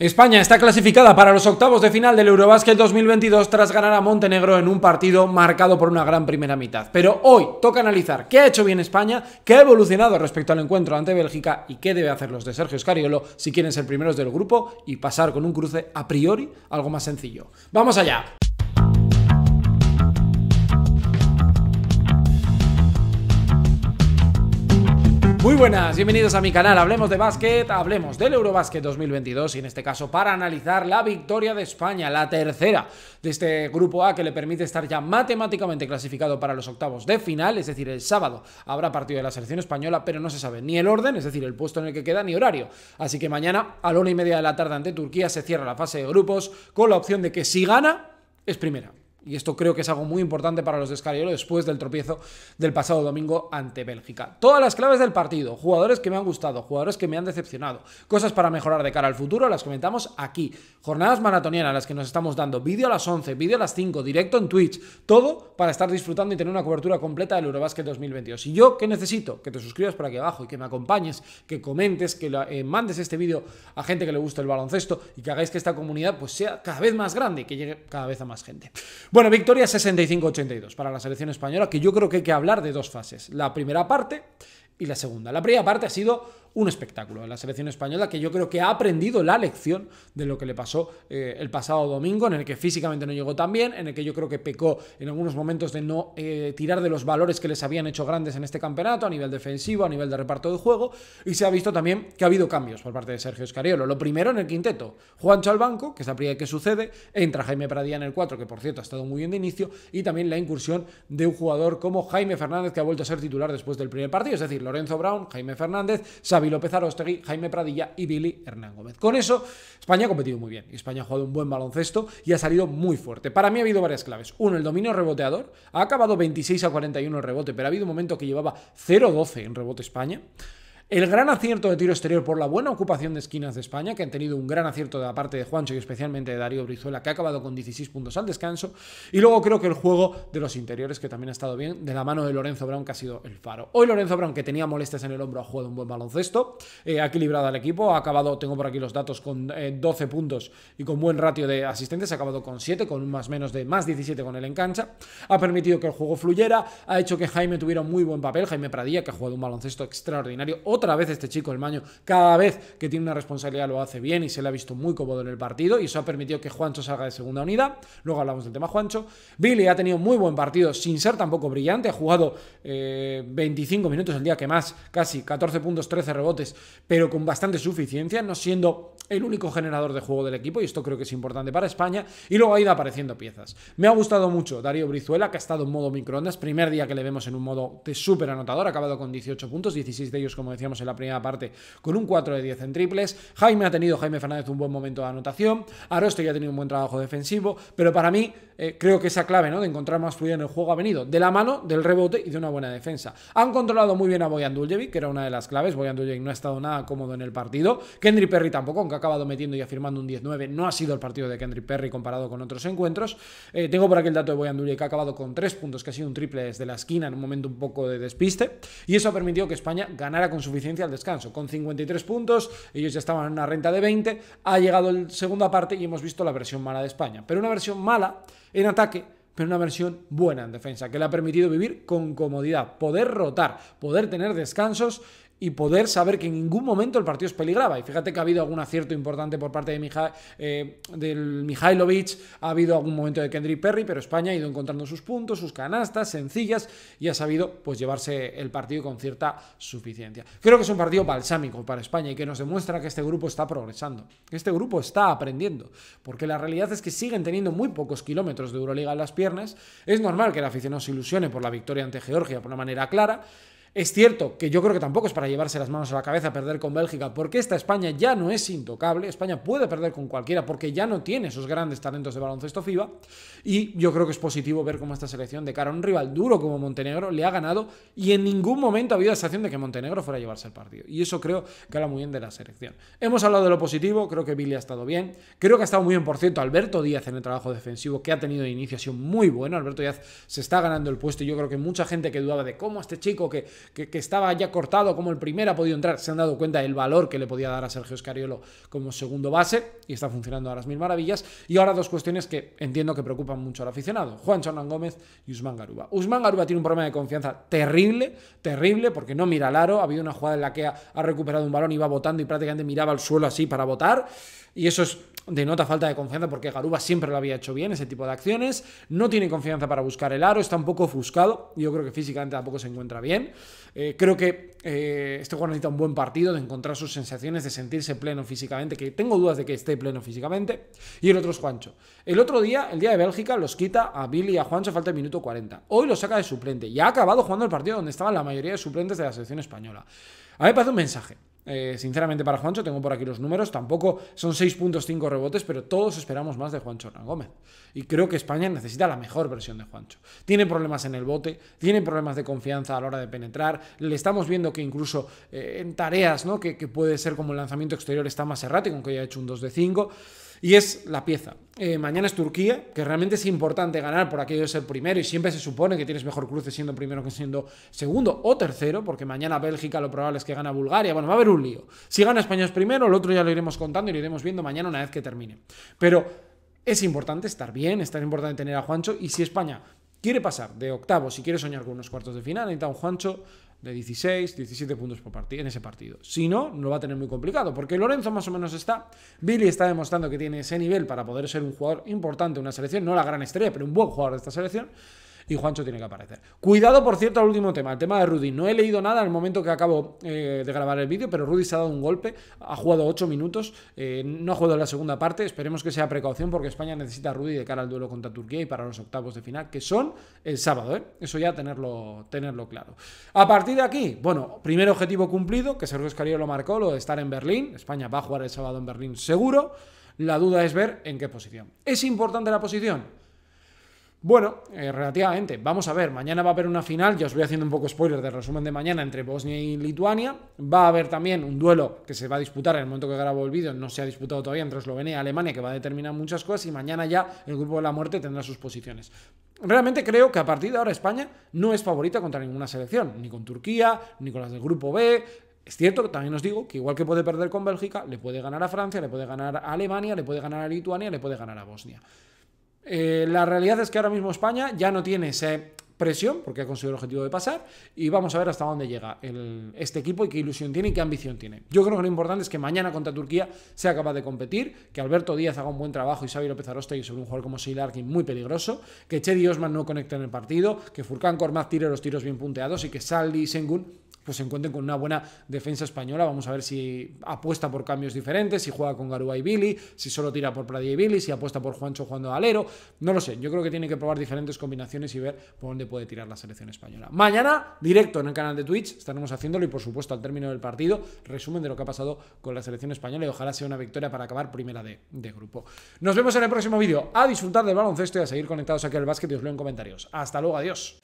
España está clasificada para los octavos de final del Eurobasket 2022 tras ganar a Montenegro en un partido marcado por una gran primera mitad. Pero hoy toca analizar qué ha hecho bien España, qué ha evolucionado respecto al encuentro ante Bélgica y qué debe hacer los de Sergio Escariolo si quieren ser primeros del grupo y pasar con un cruce a priori algo más sencillo. ¡Vamos allá! Muy buenas, bienvenidos a mi canal. Hablemos de básquet, hablemos del Eurobásquet 2022 y en este caso para analizar la victoria de España, la tercera de este grupo A que le permite estar ya matemáticamente clasificado para los octavos de final, es decir, el sábado habrá partido de la selección española, pero no se sabe ni el orden, es decir, el puesto en el que queda ni horario. Así que mañana a la una y media de la tarde ante Turquía se cierra la fase de grupos con la opción de que si gana es primera. Y esto creo que es algo muy importante para los de después del tropiezo del pasado domingo ante Bélgica. Todas las claves del partido, jugadores que me han gustado, jugadores que me han decepcionado, cosas para mejorar de cara al futuro, las comentamos aquí. Jornadas maratonianas, las que nos estamos dando, vídeo a las 11, vídeo a las 5, directo en Twitch, todo para estar disfrutando y tener una cobertura completa del Eurobasket 2022. ¿Y yo qué necesito? Que te suscribas por aquí abajo y que me acompañes, que comentes, que eh, mandes este vídeo a gente que le guste el baloncesto y que hagáis que esta comunidad pues sea cada vez más grande y que llegue cada vez a más gente. Bueno, victoria 65-82 para la selección española, que yo creo que hay que hablar de dos fases. La primera parte y la segunda. La primera parte ha sido un espectáculo de la selección española que yo creo que ha aprendido la lección de lo que le pasó eh, el pasado domingo, en el que físicamente no llegó tan bien, en el que yo creo que pecó en algunos momentos de no eh, tirar de los valores que les habían hecho grandes en este campeonato, a nivel defensivo, a nivel de reparto de juego, y se ha visto también que ha habido cambios por parte de Sergio Escariolo. Lo primero en el quinteto, Juancho al banco, que es la primera que sucede, entra Jaime Pradía en el 4, que por cierto ha estado muy bien de inicio, y también la incursión de un jugador como Jaime Fernández, que ha vuelto a ser titular después del primer partido, es decir, Lorenzo Brown, Jaime Fernández, Xavi López Arostegui, Jaime Pradilla y Billy Hernán Gómez. Con eso, España ha competido muy bien. España ha jugado un buen baloncesto y ha salido muy fuerte. Para mí ha habido varias claves. Uno, el dominio reboteador. Ha acabado 26 a 41 el rebote, pero ha habido un momento que llevaba 0-12 en rebote España. El gran acierto de tiro exterior por la buena ocupación de esquinas de España, que han tenido un gran acierto de la parte de Juancho y especialmente de Darío Brizuela, que ha acabado con 16 puntos al descanso. Y luego creo que el juego de los interiores, que también ha estado bien, de la mano de Lorenzo Brown, que ha sido el faro. Hoy Lorenzo Brown, que tenía molestias en el hombro, ha jugado un buen baloncesto, eh, ha equilibrado al equipo, ha acabado, tengo por aquí los datos, con 12 eh, puntos y con buen ratio de asistentes, ha acabado con 7, con un más menos de más 17 con el en cancha. Ha permitido que el juego fluyera, ha hecho que Jaime tuviera un muy buen papel, Jaime Pradilla, que ha jugado un baloncesto extraordinario. Otra vez este chico, el Maño, cada vez que tiene una responsabilidad lo hace bien y se le ha visto muy cómodo en el partido y eso ha permitido que Juancho salga de segunda unidad. Luego hablamos del tema Juancho. Billy ha tenido muy buen partido sin ser tampoco brillante. Ha jugado 25 eh, minutos el día que más, casi 14 puntos, 13 rebotes, pero con bastante suficiencia, no siendo el único generador de juego del equipo y esto creo que es importante para España. Y luego ha ido apareciendo piezas. Me ha gustado mucho Darío Brizuela, que ha estado en modo microondas. Primer día que le vemos en un modo de súper anotador. Ha acabado con 18 puntos, 16 de ellos, como decíamos en la primera parte con un 4 de 10 en triples. Jaime ha tenido, Jaime Fernández, un buen momento de anotación. Arosto ya ha tenido un buen trabajo defensivo, pero para mí eh, creo que esa clave ¿no? de encontrar más fluidez en el juego ha venido de la mano, del rebote y de una buena defensa. Han controlado muy bien a Boyan Duljevic, que era una de las claves. Boyan Duljevic no ha estado nada cómodo en el partido. Kendry Perry tampoco, aunque ha acabado metiendo y afirmando un 19. No ha sido el partido de Kendry Perry comparado con otros encuentros. Eh, tengo por aquí el dato de Boyan Duljevic, que ha acabado con 3 puntos, que ha sido un triple desde la esquina en un momento un poco de despiste. Y eso ha permitido que España ganara con suficiente al descanso. Con 53 puntos, ellos ya estaban en una renta de 20, ha llegado el segunda parte y hemos visto la versión mala de España. Pero una versión mala en ataque, pero una versión buena en defensa, que le ha permitido vivir con comodidad, poder rotar, poder tener descansos y poder saber que en ningún momento el partido es peligraba. Y fíjate que ha habido algún acierto importante por parte de Mija, eh, del Mihailovic, ha habido algún momento de Kendrick Perry, pero España ha ido encontrando sus puntos, sus canastas sencillas y ha sabido pues llevarse el partido con cierta suficiencia. Creo que es un partido balsámico para España y que nos demuestra que este grupo está progresando, que este grupo está aprendiendo, porque la realidad es que siguen teniendo muy pocos kilómetros de Euroliga en las piernas. Es normal que el aficionado se ilusione por la victoria ante Georgia por una manera clara. Es cierto que yo creo que tampoco es para llevarse las manos a la cabeza perder con Bélgica, porque esta España ya no es intocable, España puede perder con cualquiera porque ya no tiene esos grandes talentos de baloncesto FIBA, y yo creo que es positivo ver cómo esta selección de cara a un rival duro como Montenegro le ha ganado y en ningún momento ha habido la sensación de que Montenegro fuera a llevarse el partido. Y eso creo que habla muy bien de la selección. Hemos hablado de lo positivo, creo que Billy ha estado bien, creo que ha estado muy bien, por cierto, Alberto Díaz en el trabajo defensivo que ha tenido de inicio ha sido muy bueno, Alberto Díaz se está ganando el puesto y yo creo que mucha gente que dudaba de cómo este chico que que, estaba ya cortado como el primer, ha podido entrar. Se han dado cuenta del valor que le podía dar a Sergio Escariolo como segundo base y está funcionando a las mil maravillas. Y ahora dos cuestiones que entiendo que preocupan mucho al aficionado: Juan Hernán Gómez y Usman Garuba. Usman Garuba tiene un problema de confianza terrible, terrible, porque no mira al aro. Ha habido una jugada en la que ha, recuperado un balón y va votando y prácticamente miraba al suelo así para votar. Y eso es denota falta de confianza porque Garuba siempre lo había hecho bien, ese tipo de acciones. No tiene confianza para buscar el aro, está un poco ofuscado. Yo creo que físicamente tampoco se encuentra bien. Eh, creo que eh, este jugador necesita un buen partido, de encontrar sus sensaciones, de sentirse pleno físicamente, que tengo dudas de que esté pleno físicamente. Y el otro es Juancho. El otro día, el día de Bélgica, los quita a Billy y a Juancho, falta el minuto 40. Hoy los saca de suplente y ha acabado jugando el partido donde estaban la mayoría de suplentes de la selección española. A mí me parece un mensaje. Eh, sinceramente, para Juancho, tengo por aquí los números. Tampoco son 6.5 rebotes, pero todos esperamos más de Juancho Hernán Gómez. Y creo que España necesita la mejor versión de Juancho. Tiene problemas en el bote, tiene problemas de confianza a la hora de penetrar. Le estamos viendo que incluso eh, en tareas, ¿no? Que, puede ser como el lanzamiento exterior, está más errático, aunque haya hecho un 2 de 5. Y es la pieza. Eh, mañana es Turquía, que realmente es importante ganar por aquello de ser primero y siempre se supone que tienes mejor cruce siendo primero que siendo segundo o tercero, porque mañana Bélgica lo probable es que gana Bulgaria. Bueno, va a haber un lío. Si gana España es primero, el otro ya lo iremos contando y lo iremos viendo mañana una vez que termine. Pero es importante estar bien, es tan importante tener a Juancho y si España quiere pasar de octavo, si quiere soñar con unos cuartos de final, necesita un Juancho de 16, 17 puntos por partido, en ese partido. Si no, lo va a tener muy complicado, porque Lorenzo más o menos está. Billy está demostrando que tiene ese nivel para poder ser un jugador importante en una selección, no la gran estrella, pero un buen jugador de esta selección y Juancho tiene que aparecer. Cuidado, por cierto, al último tema, el tema de Rudy. No he leído nada ...al momento que acabo eh, de grabar el vídeo, pero Rudy se ha dado un golpe, ha jugado 8 minutos, eh, no ha jugado la segunda parte, esperemos que sea precaución porque España necesita a Rudy de cara al duelo contra Turquía y para los octavos de final, que son el sábado, ¿eh? eso ya tenerlo, tenerlo claro. A partir de aquí, bueno, primer objetivo cumplido, que Sergio Escario lo marcó, lo de estar en Berlín, España va a jugar el sábado en Berlín seguro, la duda es ver en qué posición. ¿Es importante la posición? Bueno, eh, relativamente. Vamos a ver, mañana va a haber una final, ya os voy haciendo un poco spoiler del resumen de mañana entre Bosnia y Lituania. Va a haber también un duelo que se va a disputar en el momento que grabo el vídeo, no se ha disputado todavía entre Eslovenia y Alemania, que va a determinar muchas cosas y mañana ya el grupo de la muerte tendrá sus posiciones. Realmente creo que a partir de ahora España no es favorita contra ninguna selección, ni con Turquía, ni con las del grupo B, es cierto, también os digo que igual que puede perder con Bélgica, le puede ganar a Francia, le puede ganar a Alemania, le puede ganar a Lituania, le puede ganar a Bosnia. Eh, la realidad es que ahora mismo España ya no tiene esa presión, porque ha conseguido el objetivo de pasar, y vamos a ver hasta dónde llega este equipo y qué ilusión tiene y qué ambición tiene. Yo creo que lo importante es que mañana contra Turquía sea capaz de competir, que Alberto Díaz haga un buen trabajo y Xavi López y sobre un jugador como Silarkin muy peligroso, que Chedi Osman no conecte en el partido, que Furkan Kormaz tire los tiros bien punteados y que Saldi y Sengun pues se encuentren con una buena defensa española. Vamos a ver si apuesta por cambios diferentes, si juega con Garúa y Billy, si solo tira por Pradilla y Billy, si apuesta por Juancho jugando a alero. No lo sé. Yo creo que tiene que probar diferentes combinaciones y ver por dónde puede tirar la selección española. Mañana, directo en el canal de Twitch, estaremos haciéndolo y, por supuesto, al término del partido, resumen de lo que ha pasado con la selección española y ojalá sea una victoria para acabar primera de, de grupo. Nos vemos en el próximo vídeo. A disfrutar del baloncesto y a seguir conectados aquí al básquet y os leo en comentarios. Hasta luego, adiós.